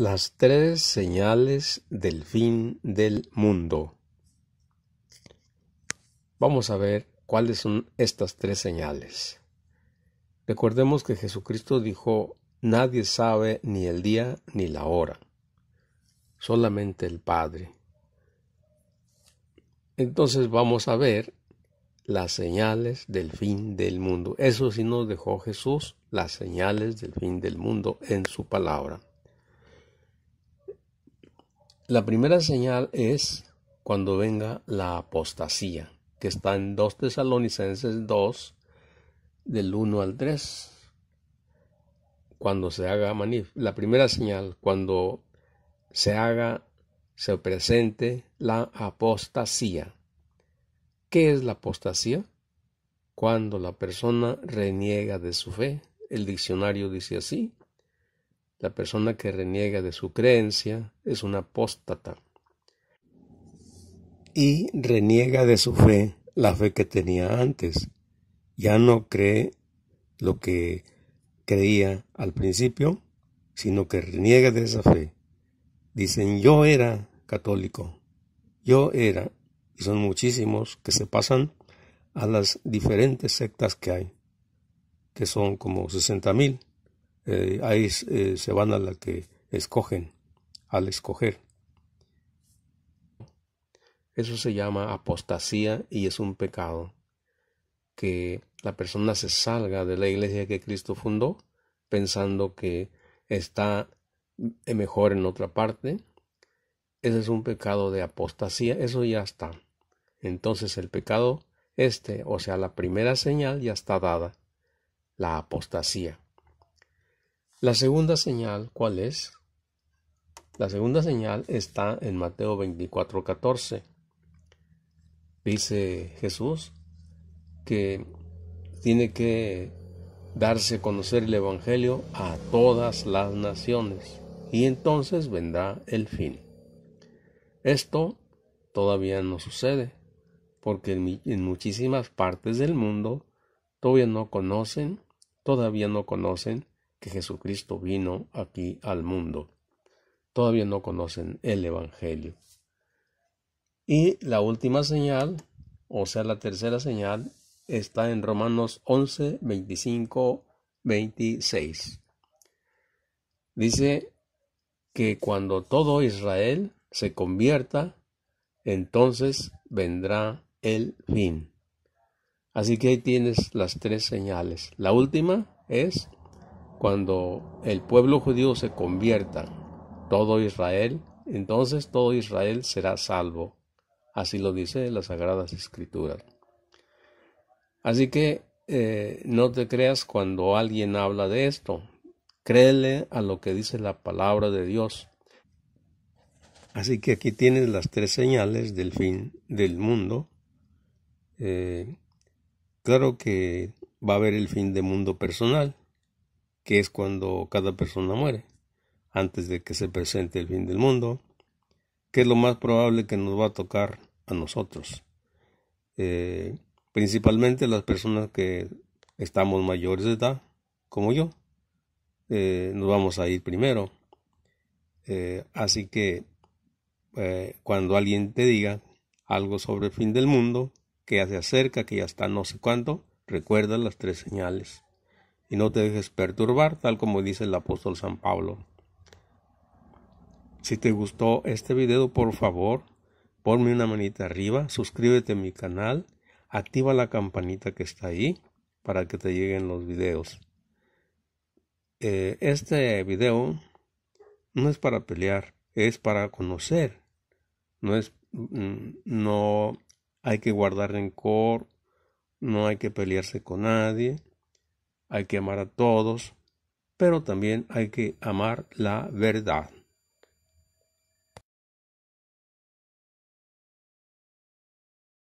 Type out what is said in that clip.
Las tres señales del fin del mundo. Vamos a ver cuáles son estas tres señales. Recordemos que Jesucristo dijo, nadie sabe ni el día ni la hora, solamente el Padre. Entonces vamos a ver las señales del fin del mundo. Eso sí nos dejó Jesús, las señales del fin del mundo en su palabra. La primera señal es cuando venga la apostasía, que está en 2 Tesalonicenses 2, del 1 al 3. Cuando se haga la primera señal, cuando se haga, se presente la apostasía. ¿Qué es la apostasía? Cuando la persona reniega de su fe. El diccionario dice así, la persona que reniega de su creencia es una apóstata y reniega de su fe, la fe que tenía antes. Ya no cree lo que creía al principio, sino que reniega de esa fe. Dicen, yo era católico, yo era, y son muchísimos que se pasan a las diferentes sectas que hay, que son como 60 mil eh, ahí eh, se van a la que escogen, al escoger. Eso se llama apostasía y es un pecado. Que la persona se salga de la iglesia que Cristo fundó pensando que está mejor en otra parte. Ese es un pecado de apostasía, eso ya está. Entonces el pecado este, o sea, la primera señal ya está dada, la apostasía. La segunda señal, ¿cuál es? La segunda señal está en Mateo 24, 14. Dice Jesús que tiene que darse a conocer el Evangelio a todas las naciones y entonces vendrá el fin. Esto todavía no sucede porque en, muchísimas partes del mundo todavía no conocen, todavía no conocen que Jesucristo vino aquí al mundo. Todavía no conocen el Evangelio. Y la última señal, o sea, la tercera señal, está en Romanos 11, 25, 26. Dice que cuando todo Israel se convierta, entonces vendrá el fin. Así que ahí tienes las tres señales. La última es cuando el pueblo judío se convierta, todo Israel, entonces todo Israel será salvo. Así lo dice las Sagradas Escrituras. Así que eh, no te creas cuando alguien habla de esto. Créele a lo que dice la palabra de Dios. Así que aquí tienes las tres señales del fin del mundo. Eh, claro que va a haber el fin del mundo personal, que es cuando cada persona muere, antes de que se presente el fin del mundo, que es lo más probable que nos va a tocar a nosotros. Eh, principalmente las personas que estamos mayores de edad, como yo, eh, nos vamos a ir primero. Eh, así que cuando alguien te diga algo sobre el fin del mundo, que ya se acerca, que ya está no sé cuándo recuerda las tres señales y no te dejes perturbar, tal como dice el apóstol San Pablo. Si te gustó este video, por favor, ponme una manita arriba, suscríbete a mi canal, activa la campanita que está ahí para que te lleguen los videos. Eh, este video no es para pelear, es para conocer. No es mm, no hay que guardar rencor, no hay que pelearse con nadie, hay que amar a todos, pero también hay que amar la verdad.